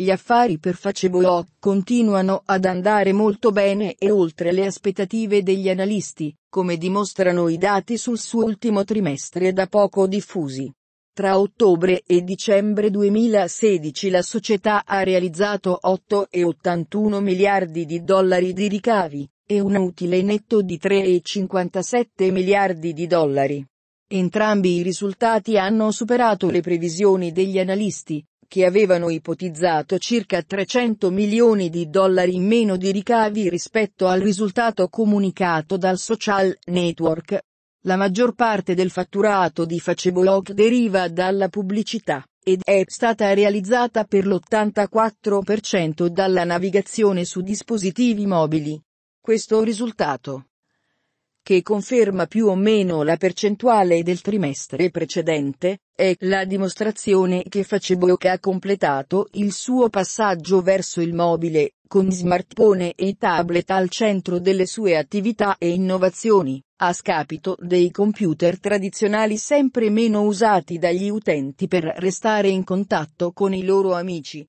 Gli affari per Faceboo continuano ad andare molto bene e oltre le aspettative degli analisti, come dimostrano i dati sul suo ultimo trimestre da poco diffusi. Tra ottobre e dicembre 2016 la società ha realizzato 8,81 miliardi di dollari di ricavi, e un utile netto di 3,57 miliardi di dollari. Entrambi i risultati hanno superato le previsioni degli analisti, che avevano ipotizzato circa 300 milioni di dollari in meno di ricavi rispetto al risultato comunicato dal social network. La maggior parte del fatturato di Facebook deriva dalla pubblicità ed è stata realizzata per l'84% dalla navigazione su dispositivi mobili. Questo risultato che conferma più o meno la percentuale del trimestre precedente, è la dimostrazione che Facebook ha completato il suo passaggio verso il mobile, con smartphone e tablet al centro delle sue attività e innovazioni, a scapito dei computer tradizionali sempre meno usati dagli utenti per restare in contatto con i loro amici,